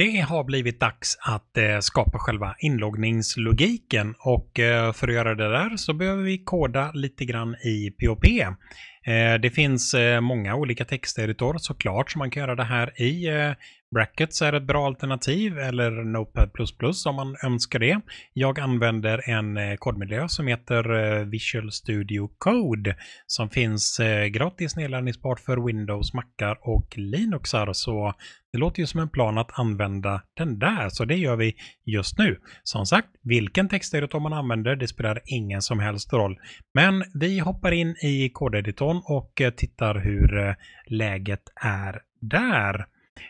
Det har blivit dags att eh, skapa själva inloggningslogiken och eh, för att göra det där så behöver vi koda lite grann i POP. Eh, det finns många olika texteditor såklart som man kan göra det här i. Brackets är ett bra alternativ eller Notepad++ om man önskar det. Jag använder en eh, kodmiljö som heter eh, Visual Studio Code som finns eh, gratis nedladdningsbart för Windows, Macar och Linuxar. Så det låter ju som en plan att använda den där, så det gör vi just nu. Som sagt, vilken textdator man använder, det spelar ingen som helst roll. Men vi hoppar in i kodeditorn och tittar hur läget är där.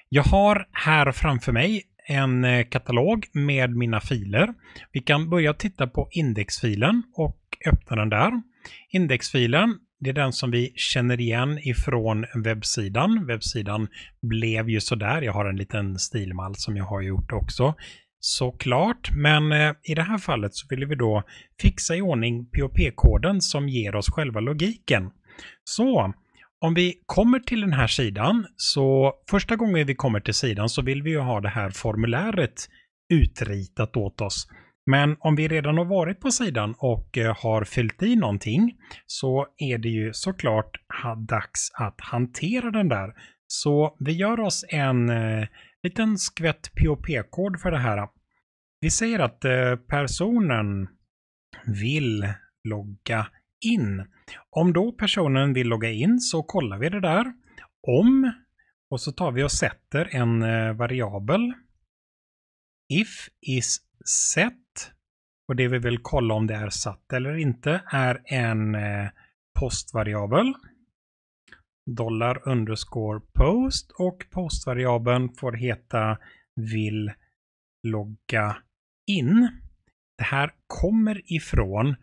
Jag har här framför mig en eh, katalog med mina filer. Vi kan börja titta på indexfilen och öppna den där. Indexfilen, det är den som vi känner igen ifrån webbsidan. Webbsidan blev ju sådär. Jag har en liten stilmall som jag har gjort också såklart, men eh, i det här fallet så vill vi då fixa i ordning POP-koden som ger oss själva logiken. Så om vi kommer till den här sidan så första gången vi kommer till sidan så vill vi ju ha det här formuläret utritat åt oss. Men om vi redan har varit på sidan och eh, har fyllt i någonting så är det ju såklart dags att hantera den där. Så vi gör oss en eh, liten skvätt POP-kod för det här. Vi säger att eh, personen vill logga in. Om då personen vill logga in så kollar vi det där. Om och så tar vi och sätter en eh, variabel. If is set och det vi vill kolla om det är satt eller inte är en eh, postvariabel. Dollar underscore post och postvariabeln får heta vill logga in. Det här kommer ifrån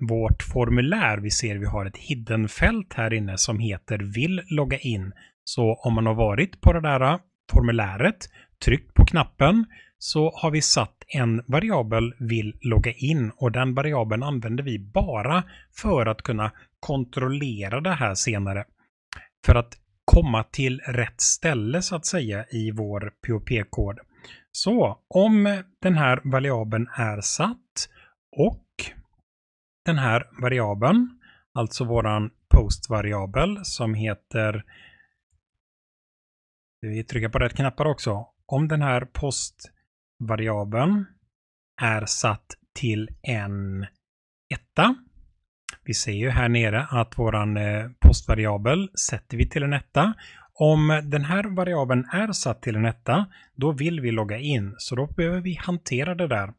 vårt formulär. Vi ser vi har ett hidden-fält här inne som heter vill logga in. Så om man har varit på det där äh, formuläret, tryckt på knappen, så har vi satt en variabel vill logga in och den variabeln använder vi bara för att kunna kontrollera det här senare. För att komma till rätt ställe så att säga i vår POP-kod. Så om den här variabeln är satt och den här variabeln, alltså våran post-variabel som heter vi trycker på rätt knappar också. Om den här postvariabeln är satt till en etta. Vi ser ju här nere att våran eh, postvariabel sätter vi till en etta. Om den här variabeln är satt till en etta, då vill vi logga in. Så då behöver vi hantera det där.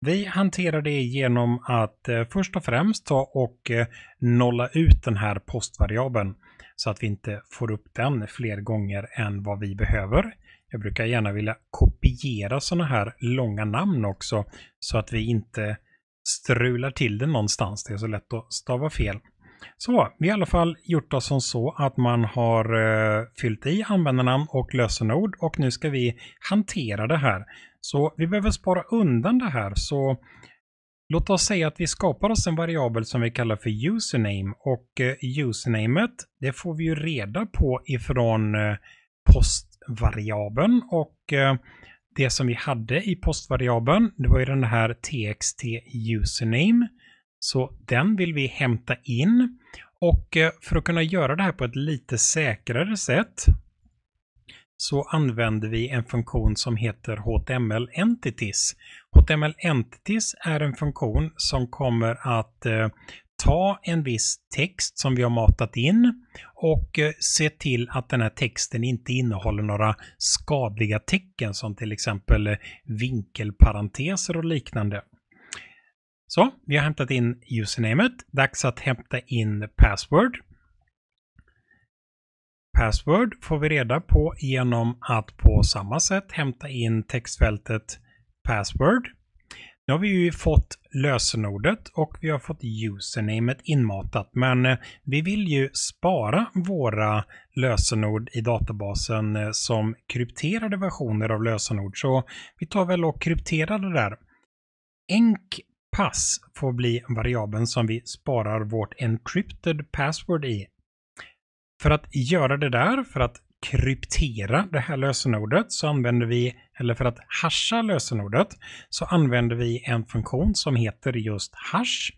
Vi hanterar det genom att eh, först och främst ta och eh, nolla ut den här postvariabeln så att vi inte får upp den fler gånger än vad vi behöver. Jag brukar gärna vilja kopiera sådana här långa namn också så att vi inte strular till det någonstans. Det är så lätt att stava fel. Så, vi har i alla fall gjort oss som så att man har eh, fyllt i användarnamn och lösenord och nu ska vi hantera det här. Så vi behöver spara undan det här. Så låt oss säga att vi skapar oss en variabel som vi kallar för username och eh, usernamet det får vi ju reda på ifrån eh, postvariabeln och eh, det som vi hade i postvariabeln, det var ju den här txt username så den vill vi hämta in. Och eh, för att kunna göra det här på ett lite säkrare sätt så använder vi en funktion som heter HTML Entities. HTML Entities är en funktion som kommer att eh, ta en viss text som vi har matat in och eh, se till att den här texten inte innehåller några skadliga tecken som till exempel vinkelparenteser och liknande. Så, vi har hämtat in usernamet. Dags att hämta in password. Password får vi reda på genom att på samma sätt hämta in textfältet password. Nu har vi ju fått lösenordet och vi har fått usernamet inmatat, men eh, vi vill ju spara våra lösenord i databasen eh, som krypterade versioner av lösenord, så vi tar väl och krypterar det där. Enk pass får bli variabeln som vi sparar vårt encrypted password i. För att göra det där, för att kryptera det här lösenordet så använder vi, eller för att hasha lösenordet, så använder vi en funktion som heter just hash.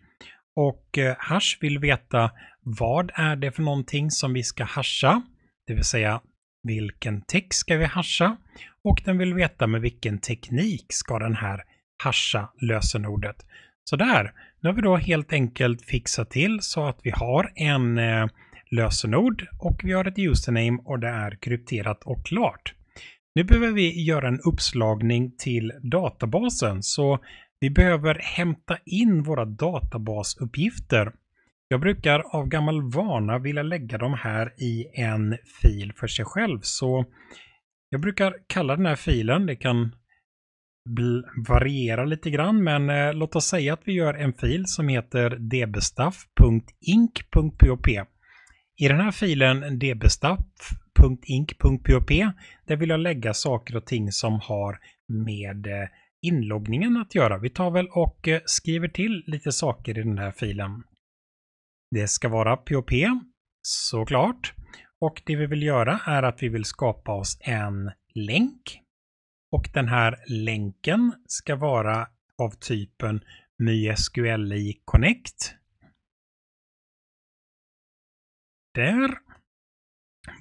Och eh, hash vill veta vad är det för någonting som vi ska hasha, det vill säga vilken text ska vi hasha och den vill veta med vilken teknik ska den här hasha lösenordet. Sådär, nu har vi då helt enkelt fixat till så att vi har en eh, lösenord och vi har ett username och det är krypterat och klart. Nu behöver vi göra en uppslagning till databasen så vi behöver hämta in våra databasuppgifter. Jag brukar av gammal vana vilja lägga dem här i en fil för sig själv så jag brukar kalla den här filen, det kan variera lite grann, men eh, låt oss säga att vi gör en fil som heter dbstaff.inc.pop. I den här filen dbstaff.inc.pop där vill jag lägga saker och ting som har med eh, inloggningen att göra. Vi tar väl och eh, skriver till lite saker i den här filen. Det ska vara POP, såklart. Och det vi vill göra är att vi vill skapa oss en länk och den här länken ska vara av typen MySQLi Connect. Där.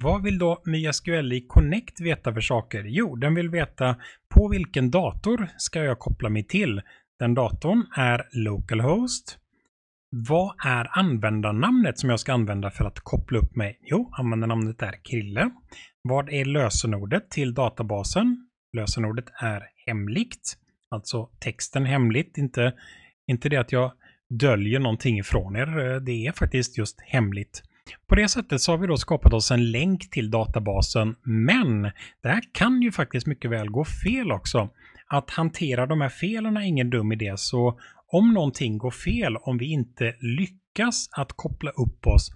Vad vill då MySQLi Connect veta för saker? Jo, den vill veta på vilken dator ska jag koppla mig till. Den datorn är localhost. Vad är användarnamnet som jag ska använda för att koppla upp mig? Jo, användarnamnet är Krille. Vad är lösenordet till databasen? lösenordet är hemligt. Alltså texten hemligt, inte, inte det att jag döljer någonting ifrån er. Eh, det är faktiskt just hemligt. På det sättet så har vi då skapat oss en länk till databasen, men det här kan ju faktiskt mycket väl gå fel också. Att hantera de här felen är ingen dum idé, så om någonting går fel, om vi inte lyckas att koppla upp oss,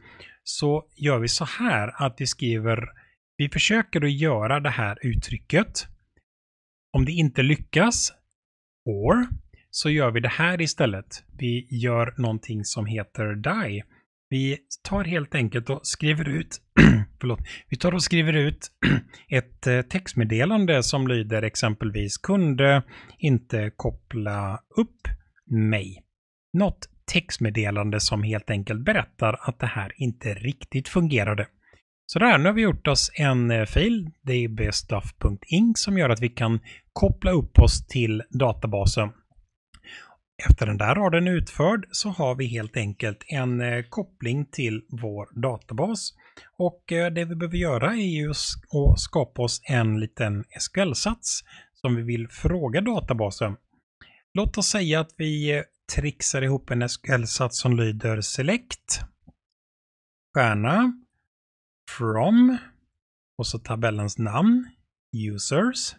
så gör vi så här att vi skriver, vi försöker att göra det här uttrycket om det inte lyckas, or, så gör vi det här istället. Vi gör någonting som heter die. Vi tar helt enkelt och skriver ut, förlåt, vi tar och skriver ut ett eh, textmeddelande som lyder exempelvis kunde inte koppla upp mig. Något textmeddelande som helt enkelt berättar att det här inte riktigt fungerade. Så där, nu har vi gjort oss en eh, fil, dbstuff.ink, som gör att vi kan koppla upp oss till databasen. Efter den där raden utförd så har vi helt enkelt en eh, koppling till vår databas. Och eh, det vi behöver göra är ju att skapa oss en liten SQL-sats som vi vill fråga databasen. Låt oss säga att vi eh, trixar ihop en SQL-sats som lyder select stjärna from och så tabellens namn users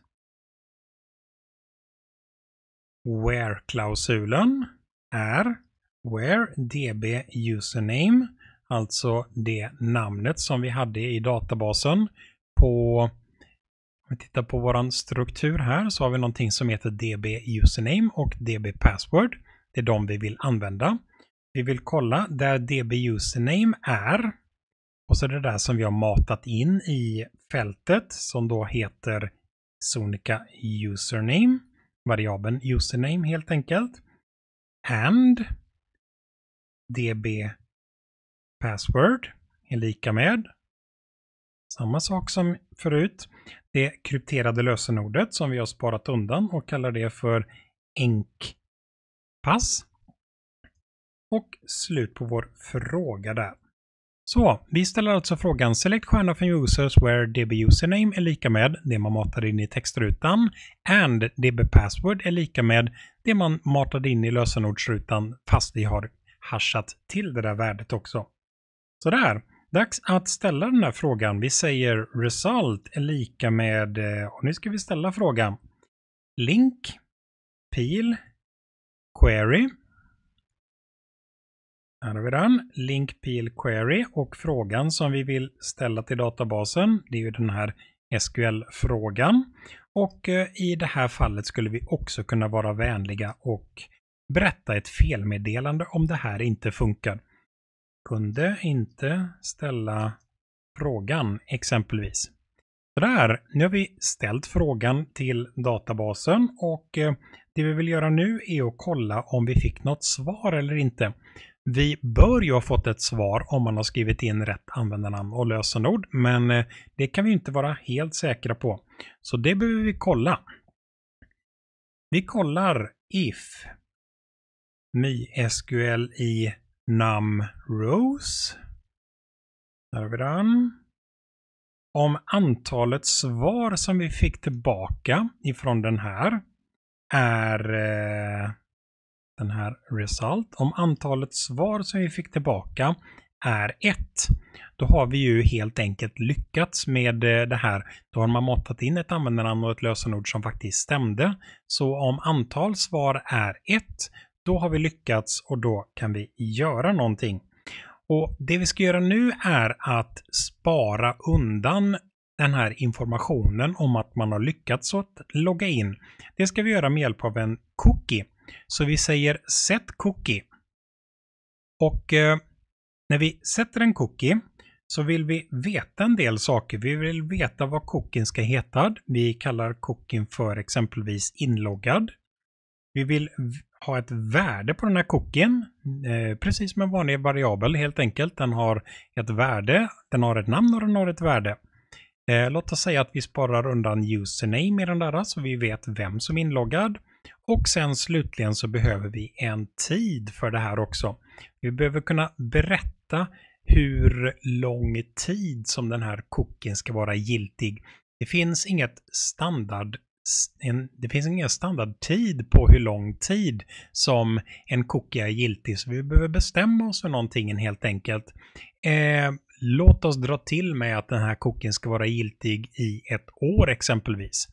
where-klausulen är where db username, alltså det namnet som vi hade i databasen på om vi tittar på vår struktur här så har vi någonting som heter DB username och DB password. Det är de vi vill använda. Vi vill kolla där DB username är. Och så är det där som vi har matat in i fältet som då heter Sonica username variabeln username helt enkelt. And db password är lika med samma sak som förut. Det krypterade lösenordet som vi har sparat undan och kallar det för enkpass. Och slut på vår fråga där. Så, vi ställer alltså frågan Select stjärna från users where DB username är lika med det man matade in i textrutan and DB password är lika med det man matade in i lösenordsrutan fast vi har hashat till det där värdet också. Sådär, dags att ställa den här frågan. Vi säger result är lika med, eh, och nu ska vi ställa frågan, link, pil, query, här har vi den. Link Peel Query och frågan som vi vill ställa till databasen. Det är ju den här SQL-frågan. Och eh, i det här fallet skulle vi också kunna vara vänliga och berätta ett felmeddelande om det här inte funkar. Kunde inte ställa frågan exempelvis. Sådär, nu har vi ställt frågan till databasen och eh, det vi vill göra nu är att kolla om vi fick något svar eller inte. Vi bör ju ha fått ett svar om man har skrivit in rätt användarnamn och lösenord, men eh, det kan vi inte vara helt säkra på. Så det behöver vi kolla. Vi kollar if MySQL i num rows. Där har vi den. Om antalet svar som vi fick tillbaka ifrån den här är eh, den här result. Om antalet svar som vi fick tillbaka är 1, då har vi ju helt enkelt lyckats med eh, det här. Då har man matat in ett användarnamn och ett lösenord som faktiskt stämde. Så om antal svar är 1, då har vi lyckats och då kan vi göra någonting. Och Det vi ska göra nu är att spara undan den här informationen om att man har lyckats att logga in. Det ska vi göra med hjälp av en cookie. Så vi säger set cookie. Och eh, när vi sätter en cookie så vill vi veta en del saker. Vi vill veta vad cookien ska heta. Vi kallar cookien för exempelvis inloggad. Vi vill ha ett värde på den här cookien, eh, precis som en vanlig variabel helt enkelt. Den har ett värde, den har ett namn och den har ett värde. Eh, låt oss säga att vi sparar undan username i den där så vi vet vem som är inloggad. Och sen slutligen så behöver vi en tid för det här också. Vi behöver kunna berätta hur lång tid som den här cookien ska vara giltig. Det finns inget standard en, det finns ingen standardtid på hur lång tid som en cookie är giltig, så vi behöver bestämma oss för någonting helt enkelt. Eh, låt oss dra till med att den här cookien ska vara giltig i ett år exempelvis.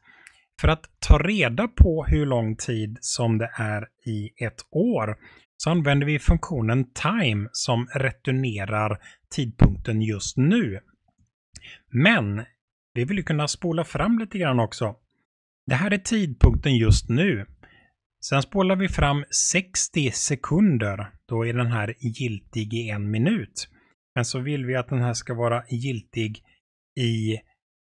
För att ta reda på hur lång tid som det är i ett år så använder vi funktionen time som returnerar tidpunkten just nu. Men vi vill ju kunna spola fram lite grann också. Det här är tidpunkten just nu. Sen spolar vi fram 60 sekunder. Då är den här giltig i en minut. Men så vill vi att den här ska vara giltig i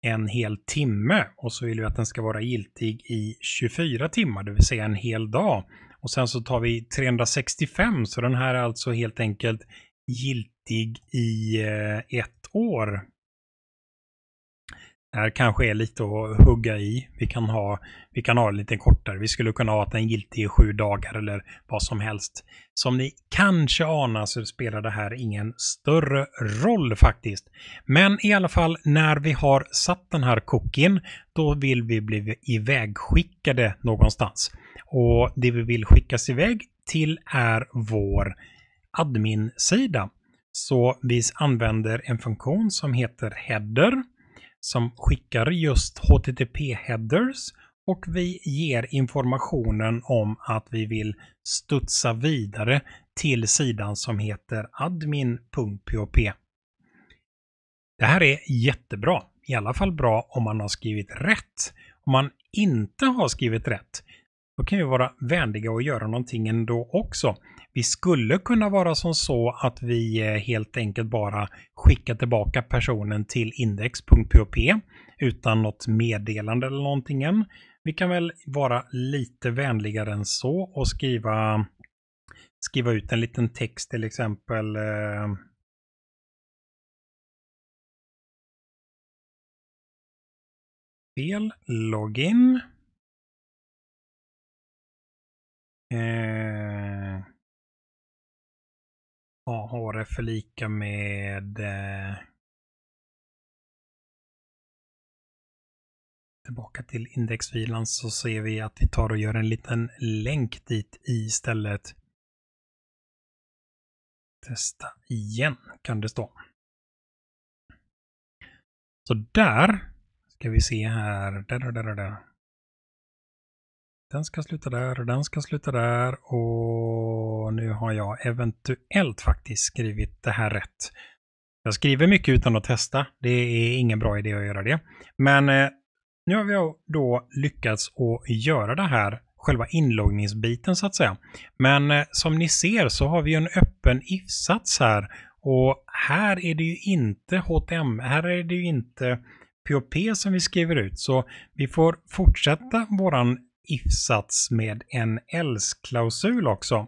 en hel timme och så vill vi att den ska vara giltig i 24 timmar, det vill säga en hel dag. Och sen så tar vi 365, så den här är alltså helt enkelt giltig i eh, ett år här eh, kanske är lite att hugga i. Vi kan ha, vi kan ha det lite kortare. Vi skulle kunna ha att den giltig i sju dagar eller vad som helst. Som ni kanske anar så spelar det här ingen större roll faktiskt. Men i alla fall när vi har satt den här cookien, då vill vi bli ivägskickade någonstans. Och det vi vill skickas iväg till är vår admin-sida. Så vi använder en funktion som heter header som skickar just HTTP-headers och vi ger informationen om att vi vill studsa vidare till sidan som heter admin.php. Det här är jättebra, i alla fall bra om man har skrivit rätt. Om man inte har skrivit rätt, då kan vi vara vänliga och göra någonting ändå också. Vi skulle kunna vara som så att vi eh, helt enkelt bara skickar tillbaka personen till index.pop. utan något meddelande eller någonting än. Vi kan väl vara lite vänligare än så och skriva, skriva ut en liten text till exempel fel, eh, login. Eh, Ja, det för lika med... Eh, tillbaka till indexfilen så ser vi att vi tar och gör en liten länk dit istället. Testa igen kan det stå. Så där ska vi se här. Där, där, där, där. Den ska sluta där och den ska sluta där och nu har jag eventuellt faktiskt skrivit det här rätt. Jag skriver mycket utan att testa. Det är ingen bra idé att göra det. Men eh, nu har vi då lyckats att göra det här, själva inloggningsbiten så att säga. Men eh, som ni ser så har vi en öppen if-sats här och här är det ju inte htm, här är det ju inte POP som vi skriver ut. Så vi får fortsätta våran ifsats med en else-klausul också.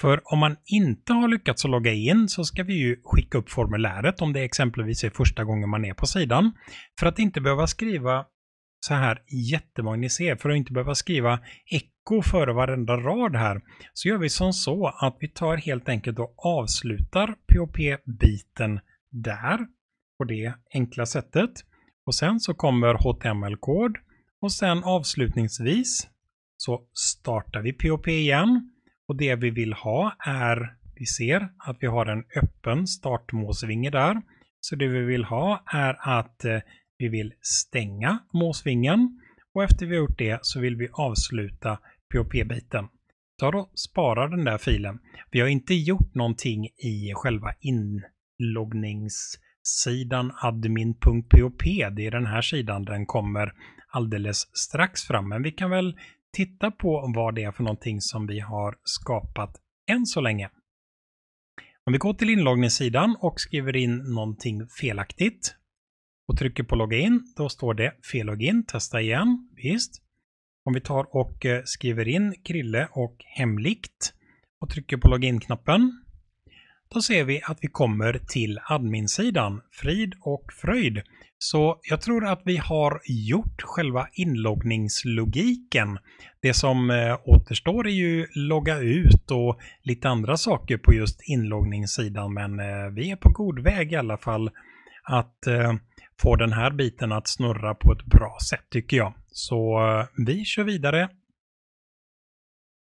För om man inte har lyckats att logga in så ska vi ju skicka upp formuläret om det exempelvis är första gången man är på sidan. För att inte behöva skriva så här jättemånga ni ser, för att inte behöva skriva echo före varenda rad här, så gör vi som så att vi tar helt enkelt och avslutar POP-biten där på det enkla sättet. Och sen så kommer HTML-kod och sen avslutningsvis så startar vi POP igen. Och det vi vill ha är, vi ser att vi har en öppen startmåsvinge där. Så det vi vill ha är att eh, vi vill stänga måsvingen. Och efter vi har gjort det så vill vi avsluta POP-biten. Ta då spara den där filen. Vi har inte gjort någonting i själva inloggningssidan admin.pop. Det är den här sidan den kommer alldeles strax fram. Men vi kan väl titta på vad det är för någonting som vi har skapat än så länge. Om vi går till inloggningssidan och skriver in någonting felaktigt och trycker på logga in, då står det fel login, testa igen, visst. Om vi tar och eh, skriver in Krille och hemligt och trycker på login-knappen, då ser vi att vi kommer till adminsidan Frid och Fröjd så jag tror att vi har gjort själva inloggningslogiken. Det som eh, återstår är ju logga ut och lite andra saker på just inloggningssidan, men eh, vi är på god väg i alla fall att eh, få den här biten att snurra på ett bra sätt tycker jag. Så vi kör vidare